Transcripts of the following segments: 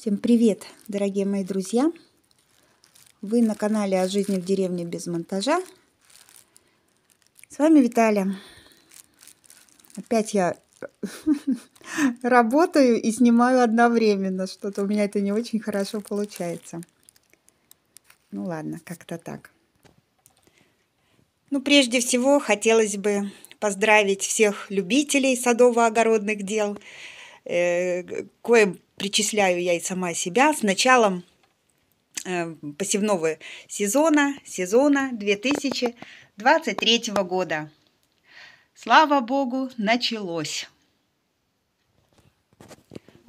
Всем привет, дорогие мои друзья! Вы на канале «О жизни в деревне без монтажа». С вами Виталия. Опять я работаю и снимаю одновременно. Что-то у меня это не очень хорошо получается. Ну ладно, как-то так. Ну, прежде всего, хотелось бы поздравить всех любителей садово-огородных дел, э, коим причисляю я и сама себя с началом э, посевного сезона, сезона 2023 года. Слава Богу, началось.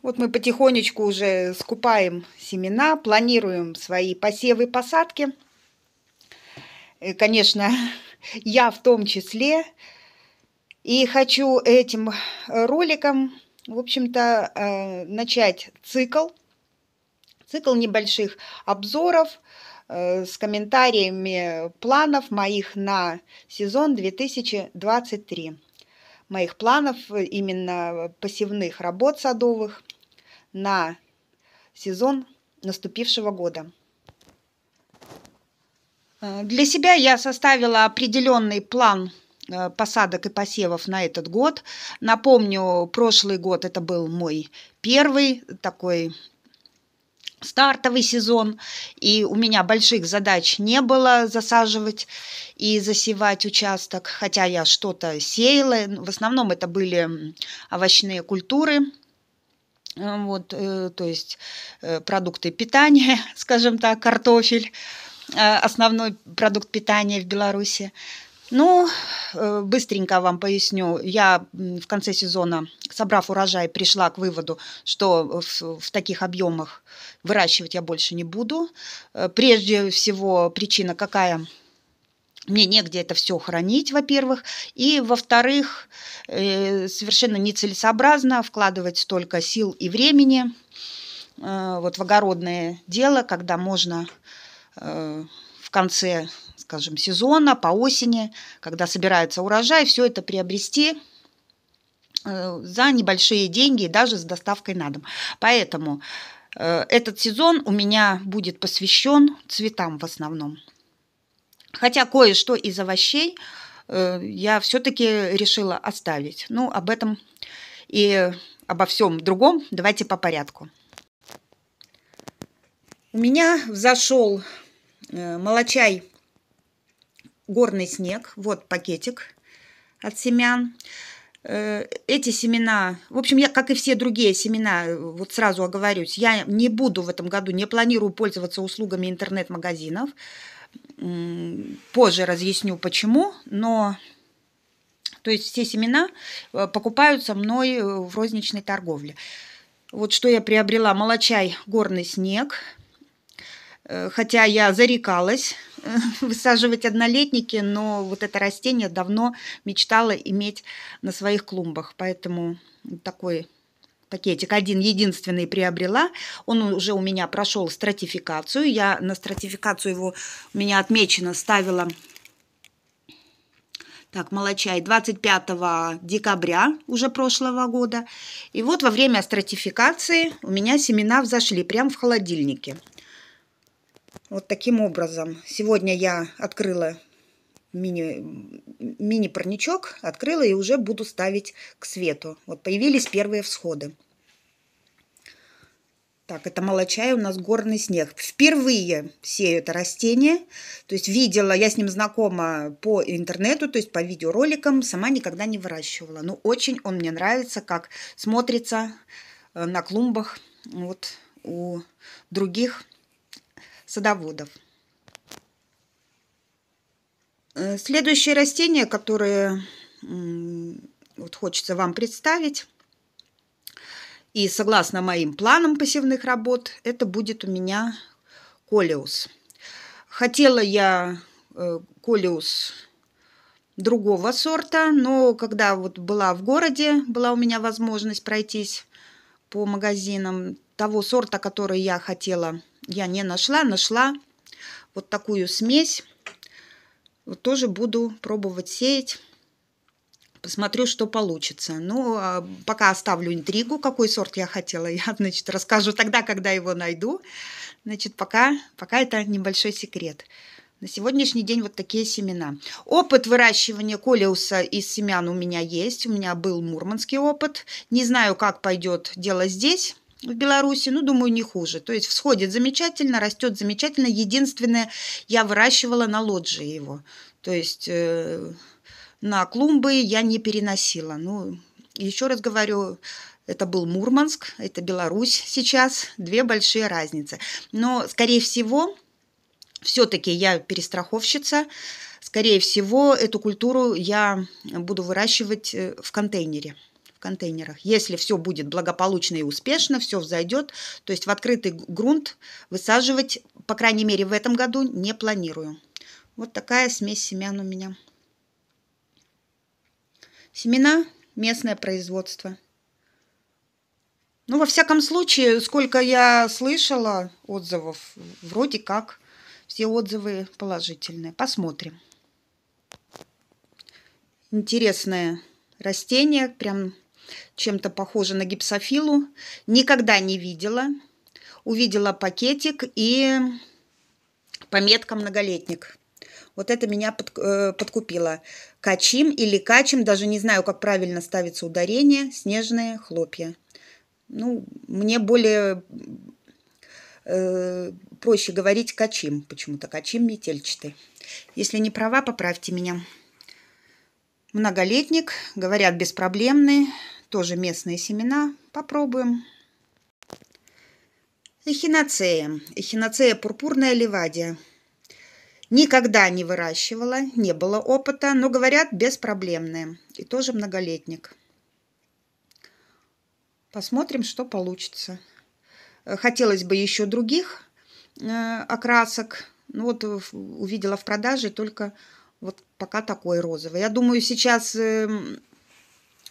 Вот мы потихонечку уже скупаем семена, планируем свои посевы, посадки. И, э, конечно, я в том числе. И хочу этим роликом в общем-то, э, начать цикл, цикл небольших обзоров э, с комментариями планов моих на сезон 2023. Моих планов э, именно пассивных работ садовых на сезон наступившего года. Для себя я составила определенный план Э, посадок и посевов на этот год. Напомню, прошлый год это был мой первый такой стартовый сезон, и у меня больших задач не было засаживать и засевать участок, хотя я что-то сеяла. В основном это были овощные культуры, э, вот, э, то есть продукты питания, скажем так, картофель, основной продукт питания в Беларуси. Ну, э, быстренько вам поясню. Я в конце сезона, собрав урожай, пришла к выводу, что в, в таких объемах выращивать я больше не буду. Э, прежде всего, причина какая? Мне негде это все хранить, во-первых. И, во-вторых, э, совершенно нецелесообразно вкладывать столько сил и времени вот в огородное дело, когда можно в конце скажем, сезона, по осени, когда собирается урожай, все это приобрести э, за небольшие деньги и даже с доставкой на дом. Поэтому э, этот сезон у меня будет посвящен цветам в основном. Хотя кое-что из овощей э, я все-таки решила оставить. Ну, об этом и обо всем другом давайте по порядку. У меня взошел молочай горный снег, вот пакетик от семян. Э, эти семена, в общем, я, как и все другие семена, вот сразу оговорюсь, я не буду в этом году, не планирую пользоваться услугами интернет-магазинов. Позже разъясню, почему, но то есть все семена э, покупаются мной э, в розничной торговле. Вот что я приобрела. Молочай, горный снег. Хотя я зарекалась высаживать однолетники, но вот это растение давно мечтала иметь на своих клумбах. Поэтому такой пакетик один единственный приобрела. Он уже у меня прошел стратификацию. Я на стратификацию его у меня отмечено ставила так, молочай, 25 декабря уже прошлого года. И вот во время стратификации у меня семена взошли прямо в холодильнике. Вот таким образом. Сегодня я открыла мини-парничок, мини открыла и уже буду ставить к свету. Вот появились первые всходы. Так, это молочай у нас горный снег. Впервые сею это растение. То есть видела, я с ним знакома по интернету, то есть по видеороликам. Сама никогда не выращивала. Но очень он мне нравится, как смотрится э, на клумбах вот у других садоводов. Э, следующее растение, которое вот хочется вам представить, и согласно моим планам посевных работ, это будет у меня колиус. Хотела я э, колиус другого сорта, но когда вот была в городе, была у меня возможность пройтись по магазинам того сорта, который я хотела, я не нашла. Нашла вот такую смесь. Вот тоже буду пробовать сеять. Посмотрю, что получится. Ну, а, пока оставлю интригу, какой сорт я хотела. Я, значит, расскажу тогда, когда его найду. Значит, пока, пока это небольшой секрет. На сегодняшний день вот такие семена. Опыт выращивания колеуса из семян у меня есть. У меня был мурманский опыт. Не знаю, как пойдет дело здесь в Беларуси, ну, думаю, не хуже. То есть всходит замечательно, растет замечательно. Единственное, я выращивала на лоджии его. То есть э, на клумбы я не переносила. Ну, еще раз говорю, это был Мурманск, это Беларусь сейчас, две большие разницы. Но, скорее всего, все-таки я перестраховщица. Скорее всего, эту культуру я буду выращивать э, в контейнере в контейнерах. Если все будет благополучно и успешно, все взойдет, то есть в открытый грунт высаживать, по крайней мере, в этом году не планирую. Вот такая смесь семян у меня. Семена местное производство. Ну, во всяком случае, сколько я слышала отзывов, вроде как все отзывы положительные. Посмотрим. Интересное растение, прям чем-то похоже на гипсофилу. Никогда не видела. Увидела пакетик и пометка «Многолетник». Вот это меня под, э, подкупило. Качим или качим, даже не знаю, как правильно ставится ударение, снежные хлопья. Ну, мне более э, проще говорить качим, почему-то качим метельчатый. Если не права, поправьте меня. Многолетник, говорят, беспроблемный, тоже местные семена. Попробуем. Эхиноцея. Эхиноцея пурпурная левадия. Никогда не выращивала, не было опыта, но, говорят, беспроблемная. И тоже многолетник. Посмотрим, что получится. Э, хотелось бы еще других э, окрасок. Ну вот э, увидела в продаже только вот пока такой розовый. Я думаю, сейчас эм,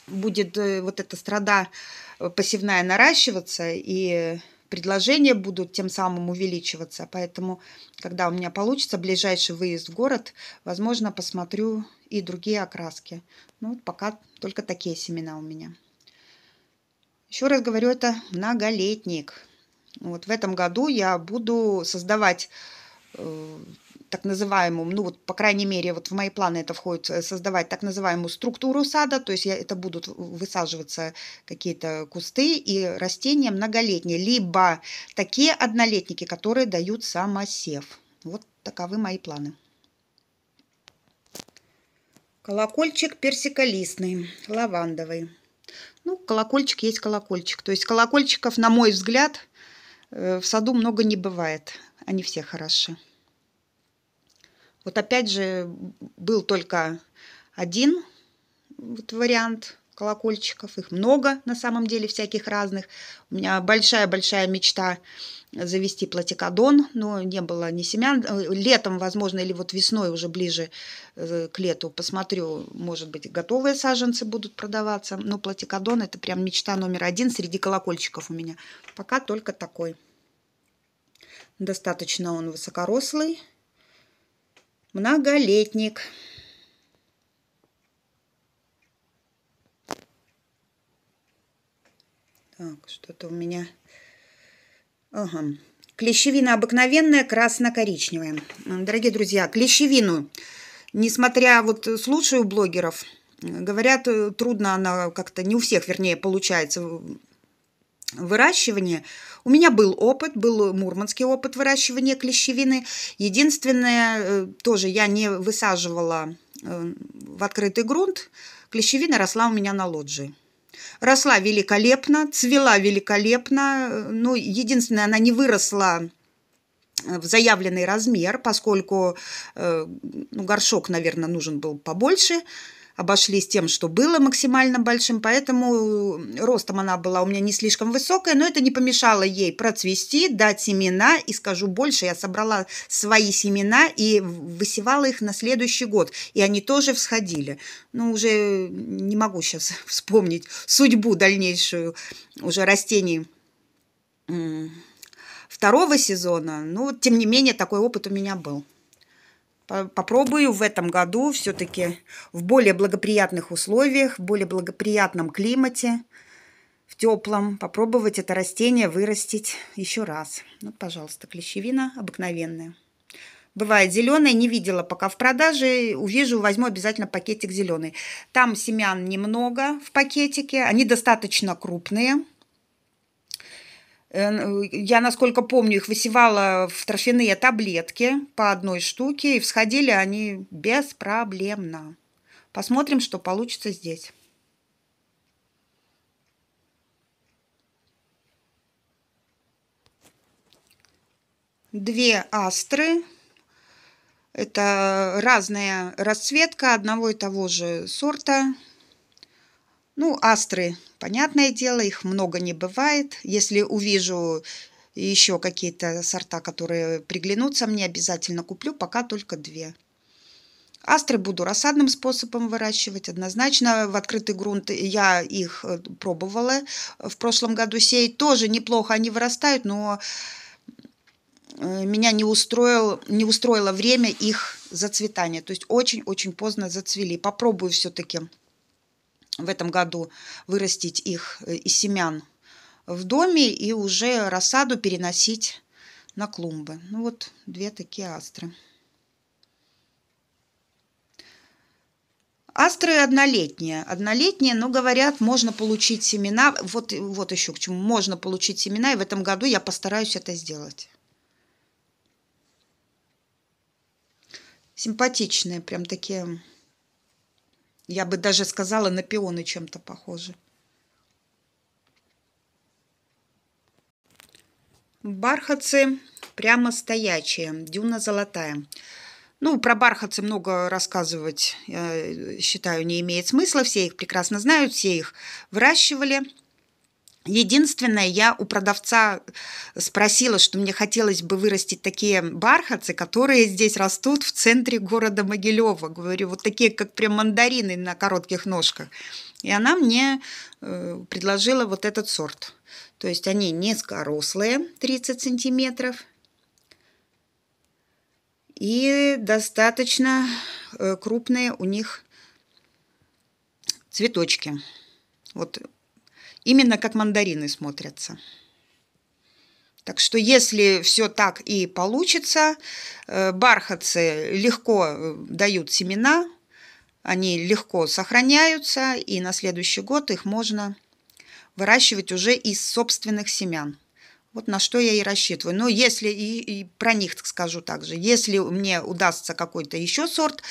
будет вот эта страда посевная наращиваться, и предложения будут тем самым увеличиваться. Поэтому, когда у меня получится ближайший выезд в город, возможно, посмотрю и другие окраски. Ну, вот пока только такие семена у меня. Еще раз говорю, это многолетник. Вот в этом году я буду создавать э, так называемую, ну вот, по крайней мере, вот в мои планы это входит э, создавать так называемую структуру сада, то есть я, это будут высаживаться какие-то кусты и растения многолетние, либо такие однолетники, которые дают самосев. Вот таковы мои планы. Колокольчик персиколистный, лавандовый. Ну, колокольчик есть колокольчик. То есть колокольчиков, на мой взгляд, Э, в саду много не бывает, они все хороши. Вот опять же был только один вот вариант колокольчиков, их много на самом деле всяких разных. У меня большая-большая мечта завести платикадон, но не было ни семян. Э, летом, возможно, или вот весной уже ближе э, к лету посмотрю, может быть, готовые саженцы будут продаваться. Но платикадон это прям мечта номер один среди колокольчиков у меня. Пока только такой. Достаточно он высокорослый, многолетник. Так, что-то у меня Ага. Клещевина обыкновенная, красно-коричневая. Дорогие друзья, клещевину, несмотря вот э, слушаю блогеров, говорят, э, трудно она как-то, не у всех, вернее, получается выращивание. У меня был опыт, был мурманский опыт выращивания клещевины. Единственное, э, тоже я не высаживала в открытый грунт. Клещевина росла у меня на лоджии росла великолепно, цвела великолепно. Ну, единственное, она не выросла э, в заявленный размер, поскольку э, ну, горшок, наверное, нужен был побольше – обошлись тем, что было максимально большим, поэтому э, ростом она была у меня не слишком высокая, но это не помешало ей процвести, дать семена, и скажу больше, я собрала свои семена и высевала их на следующий год, и они тоже всходили. Ну, уже не могу сейчас вспомнить судьбу дальнейшую уже растений второго сезона, но тем не менее такой опыт у меня был попробую в этом году все-таки в более благоприятных условиях, в более благоприятном климате, в теплом, попробовать это растение вырастить еще раз. Вот, пожалуйста, клещевина обыкновенная. Бывает зеленая, не видела пока в продаже. Увижу, возьму обязательно пакетик зеленый. Там семян немного в пакетике. Они достаточно крупные. Э, э, я, насколько помню, их высевала в торфяные таблетки по одной штуке, и всходили они беспроблемно. Посмотрим, что получится здесь. Две астры. Это разная расцветка одного и того же сорта. Ну, астры, понятное дело, их много не бывает. Если увижу еще какие-то сорта, которые приглянутся, мне обязательно куплю, пока только две. Астры буду рассадным способом выращивать однозначно. В открытый грунт я их э, пробовала в прошлом году сеять. Тоже неплохо они вырастают, но э, меня не, устроил, не устроило время их зацветания. То есть очень-очень поздно зацвели. Попробую все-таки в этом году вырастить их э, из семян в доме и уже рассаду переносить на клумбы. Ну вот две такие астры. Астры однолетние. Однолетние, но говорят, можно получить семена. Вот, вот еще к чему. Можно получить семена, и в этом году я постараюсь это сделать. Симпатичные, прям такие я бы даже сказала, на пионы чем-то похожи. Бархатцы прямо стоячие, дюна золотая. Ну, про бархатцы много рассказывать, я э, считаю, не имеет смысла. Все их прекрасно знают, все их выращивали. Единственное, я у продавца спросила, что мне хотелось бы вырастить такие бархатцы, которые здесь растут в центре города Могилева. Говорю, вот такие, как прям мандарины на коротких ножках. И она мне э, предложила вот этот сорт. То есть они низкорослые, 30 сантиметров, и достаточно э, крупные у них цветочки. Вот именно как мандарины смотрятся. Так что если все так и получится, э, бархатцы легко э, дают семена, они легко сохраняются, и на следующий год их можно выращивать уже из собственных семян. Вот на что я и рассчитываю. Но если, и, и про них скажу также, если мне удастся какой-то еще сорт,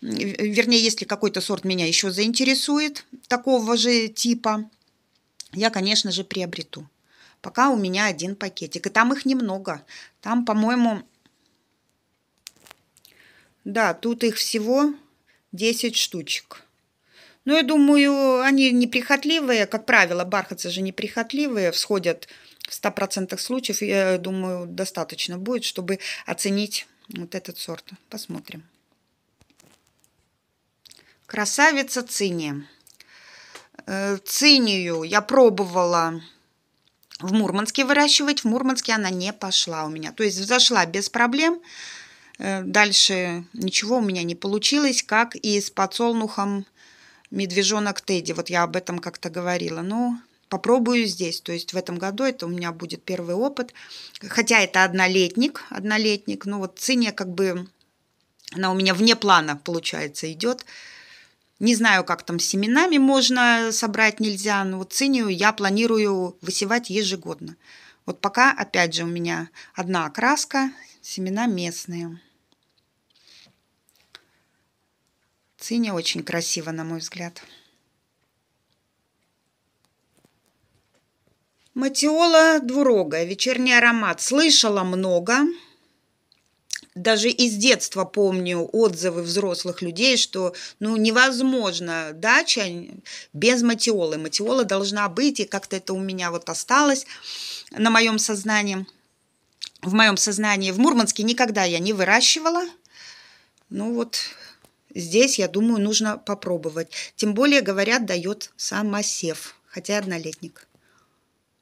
вернее, если какой-то сорт меня еще заинтересует, такого же типа, я, конечно же, приобрету. Пока у меня один пакетик. И там их немного. Там, по-моему, да, тут их всего 10 штучек. Но ну, я думаю, они неприхотливые. Как правило, бархатцы же неприхотливые, всходят в 100% случаев. Я э, думаю, достаточно будет, чтобы оценить вот этот сорт. Посмотрим. Красавица циния. Э, цинию я пробовала в Мурманске выращивать. В Мурманске она не пошла у меня. То есть взошла без проблем. Э, дальше ничего у меня не получилось, как и с подсолнухом медвежонок Тедди. Вот я об этом как-то говорила. Но попробую здесь. То есть в этом году это у меня будет первый опыт. Хотя это однолетник, однолетник. Но вот циния как бы, она у меня вне плана, получается, идет. Не знаю, как там с семенами можно собрать, нельзя, но вот цинию я планирую высевать ежегодно. Вот пока, опять же, у меня одна окраска, семена местные. Циния очень красиво, на мой взгляд. Матиола двурога, вечерний аромат. Слышала Много даже из детства помню отзывы взрослых людей, что ну, невозможно дача без матиолы. Матиола должна быть, и как-то это у меня вот осталось на моем сознании. В моем сознании в Мурманске никогда я не выращивала. Ну вот здесь, я думаю, нужно попробовать. Тем более, говорят, дает самосев, хотя однолетник.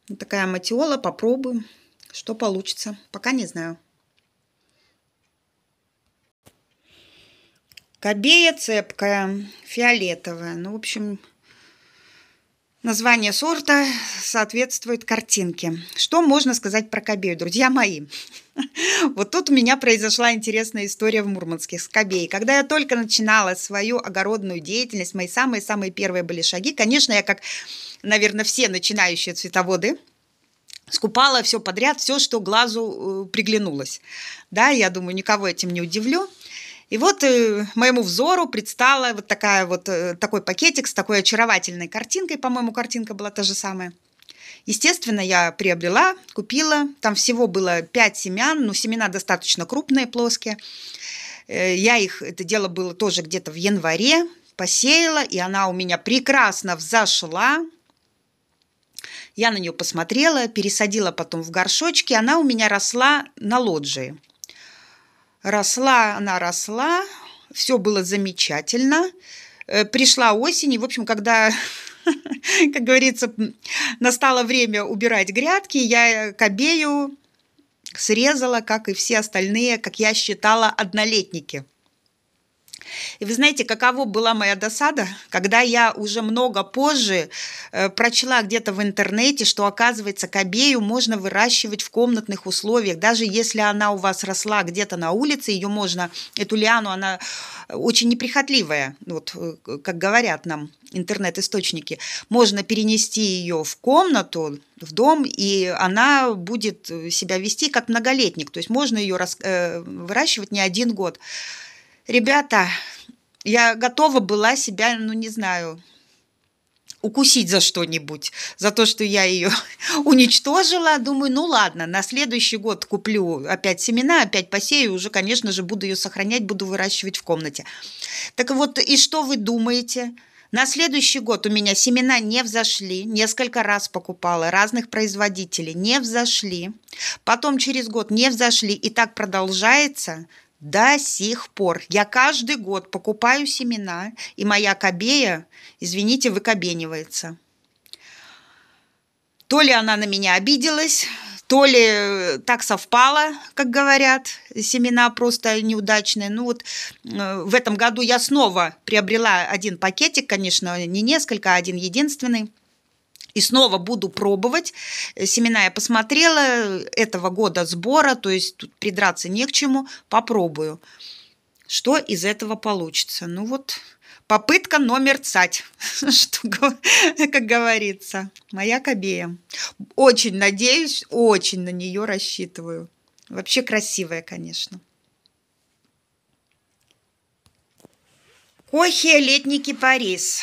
Вот ну, такая матиола, попробуем, что получится. Пока не знаю. Кобея цепкая, фиолетовая. Ну, в общем, название сорта соответствует картинке. Что можно сказать про кобею, друзья мои? Вот тут у меня произошла интересная история в Мурманске с кобеей. Когда я только начинала свою огородную деятельность, мои самые-самые первые были шаги. Конечно, я, как, наверное, все начинающие цветоводы, скупала все подряд, все, что глазу э, приглянулось. Да, я думаю, никого этим не удивлю. И вот э, моему взору предстала вот такая вот э, такой пакетик с такой очаровательной картинкой, по-моему, картинка была та же самая. Естественно, я приобрела, купила. Там всего было 5 семян, но ну, семена достаточно крупные, плоские. Э, я их, это дело было тоже где-то в январе, посеяла, и она у меня прекрасно взошла. Я на нее посмотрела, пересадила потом в горшочки. Она у меня росла на лоджии. Росла она, росла, все было замечательно. Э, пришла осень, и, в общем, когда как говорится, настало время убирать грядки, я кобею срезала, как и все остальные, как я считала, однолетники – и вы знаете, каково была моя досада, когда я уже много позже э, прочла где-то в интернете, что, оказывается, кобею можно выращивать в комнатных условиях. Даже если она у вас росла где-то на улице, ее можно, эту лиану, она э, очень неприхотливая, вот, э, как говорят нам интернет-источники. Можно перенести ее в комнату, в дом, и она будет э, себя вести как многолетник. То есть можно ее выращивать не один год. Ребята, я готова была себя, ну не знаю, укусить за что-нибудь, за то, что я ее уничтожила. Думаю, ну ладно, на следующий год куплю опять семена, опять посею, уже, конечно же, буду ее сохранять, буду выращивать в комнате. Так вот, и что вы думаете? На следующий год у меня семена не взошли, несколько раз покупала разных производителей, не взошли, потом через год не взошли, и так продолжается до сих пор. Я каждый год покупаю семена, и моя кобея, извините, выкобенивается. То ли она на меня обиделась, то ли э, так совпало, как говорят, семена просто неудачные. Ну вот э, в этом году я снова приобрела один пакетик, конечно, не несколько, а один единственный и снова буду пробовать. Э, семена я посмотрела этого года сбора, то есть тут придраться не к чему, попробую. Что из этого получится? Ну вот, попытка номер цать, что, как говорится, моя кобея. Очень надеюсь, очень на нее рассчитываю. Вообще красивая, конечно. Кохия летний кипарис.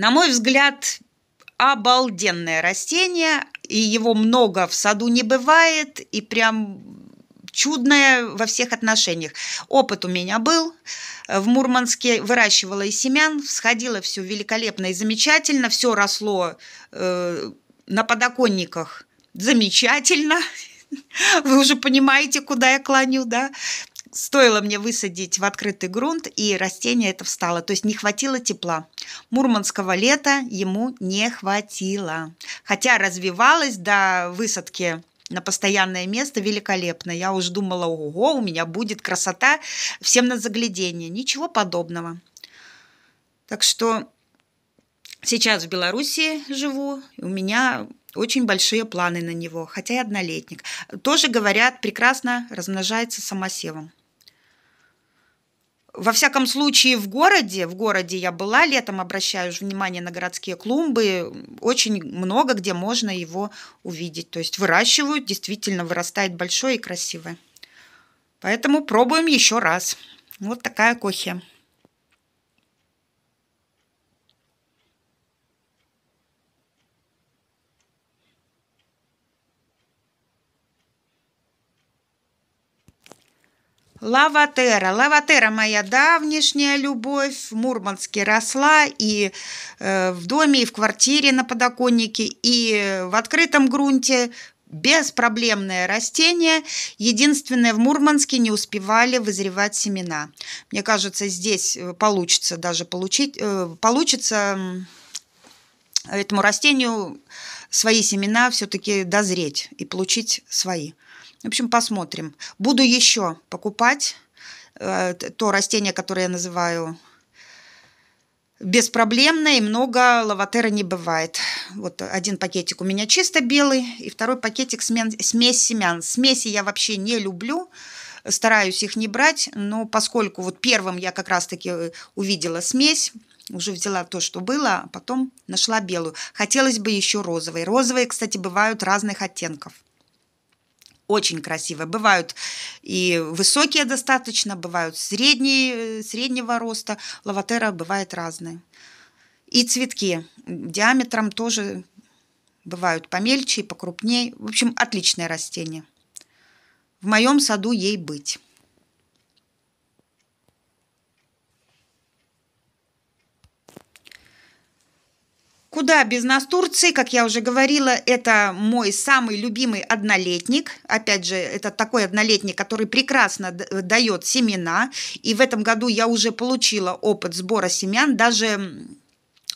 На мой взгляд, обалденное растение, и его много в саду не бывает, и прям чудное во всех отношениях. Опыт у меня был. Э, в Мурманске выращивала и семян, сходило все великолепно и замечательно, все росло э, на подоконниках замечательно. Вы уже понимаете, куда я клоню, да? стоило мне высадить в открытый грунт, и растение это встало. То есть не хватило тепла. Мурманского лета ему не хватило. Хотя развивалось до высадки на постоянное место великолепно. Я уж думала, ого, у меня будет красота всем на заглядение. Ничего подобного. Так что сейчас в Беларуси живу, у меня очень большие планы на него, хотя и однолетник. Тоже говорят, прекрасно размножается самосевом. Во всяком случае, в городе, в городе я была, летом обращаю внимание на городские клумбы, очень много где можно его увидеть. То есть выращивают, действительно вырастает большое и красивое. Поэтому пробуем еще раз. Вот такая кохия. Лаватера. Лаватера моя давнишняя любовь. В Мурманске росла и э, в доме, и в квартире на подоконнике, и э, в открытом грунте беспроблемное растение. Единственное, в Мурманске не успевали вызревать семена. Мне кажется, здесь э, получится даже получить, получится этому растению свои семена все-таки дозреть и получить свои. В общем, посмотрим. Буду еще покупать э, то растение, которое я называю беспроблемное, и много лаватера не бывает. Вот один пакетик у меня чисто белый, и второй пакетик смен, смесь семян. Смеси я вообще не люблю, стараюсь их не брать, но поскольку вот первым я как раз-таки э, увидела смесь, уже взяла то, что было, а потом нашла белую. Хотелось бы еще розовые. Розовые, кстати, бывают разных оттенков очень красивые. Бывают и высокие достаточно, бывают средние, э, среднего роста. Лаватера бывает разные. И цветки диаметром тоже бывают помельче и покрупнее. В общем, отличное растение. В моем саду ей быть. Куда без настурции, как я уже говорила, это мой самый любимый однолетник. Опять же, это такой однолетник, который прекрасно э, дает семена. И в этом году я уже получила опыт сбора семян, даже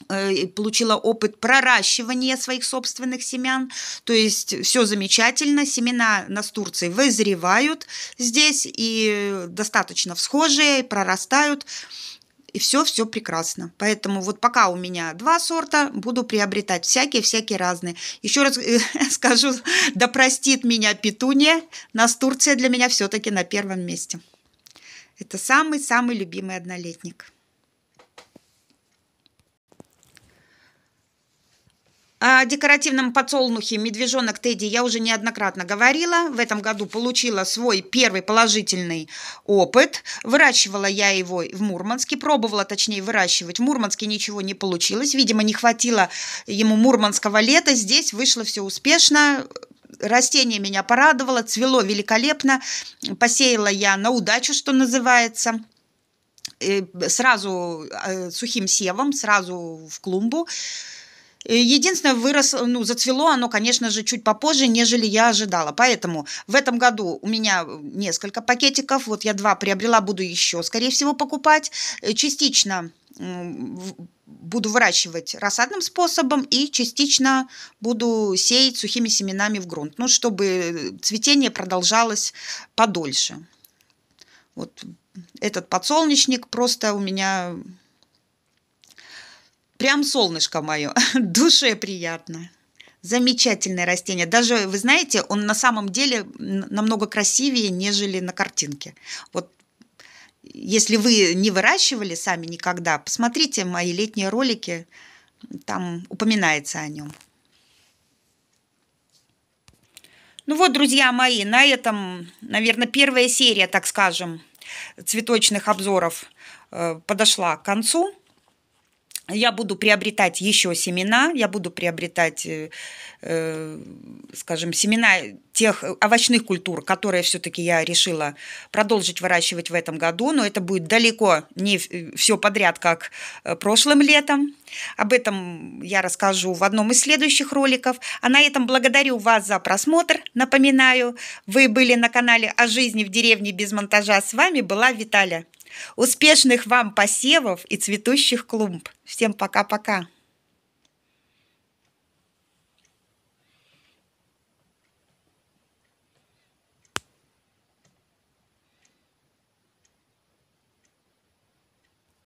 э, получила опыт проращивания своих собственных семян. То есть все замечательно. Семена настурции вызревают здесь и э, достаточно всхожие, прорастают и все-все прекрасно. Поэтому вот пока у меня два сорта, буду приобретать всякие-всякие разные. Еще раз э, скажу, да простит меня петуния, настурция для меня все-таки на первом месте. Это самый-самый любимый однолетник. О э, декоративном подсолнухе «Медвежонок Тедди» я уже неоднократно говорила. В этом году получила свой первый положительный опыт. Выращивала я его в Мурманске, пробовала, точнее, выращивать. В Мурманске ничего не получилось. Видимо, не хватило ему мурманского лета. Здесь вышло все успешно растение меня порадовало, цвело великолепно, посеяла я на удачу, что называется э, сразу э, сухим севом, сразу в клумбу. Э, единственное, вырос, ну, зацвело оно, конечно же, чуть попозже, нежели я ожидала. Поэтому в этом году у меня э, несколько пакетиков. Вот я два приобрела, буду еще, скорее всего, покупать. Э, частично буду выращивать рассадным способом и частично буду сеять сухими семенами в грунт, ну, чтобы цветение продолжалось подольше. Вот этот подсолнечник просто у меня Прям солнышко мое, душе приятно. Замечательное растение. Даже, вы знаете, он на самом деле намного красивее, нежели на картинке. Вот если вы не выращивали сами никогда, посмотрите мои летние ролики, там упоминается о нем. Ну вот, друзья мои, на этом, наверное, первая серия, так скажем, цветочных обзоров э, подошла к концу я буду приобретать еще семена, я буду приобретать, э, э, скажем, семена тех овощных культур, которые все-таки я решила продолжить выращивать в этом году, но это будет далеко не все э, подряд, как прошлым летом. Об этом я расскажу в одном из следующих роликов. А на этом благодарю вас за просмотр. Напоминаю, вы были на канале о жизни в деревне без монтажа. С вами была Виталия. Успешных вам посевов и цветущих клумб. Всем пока-пока.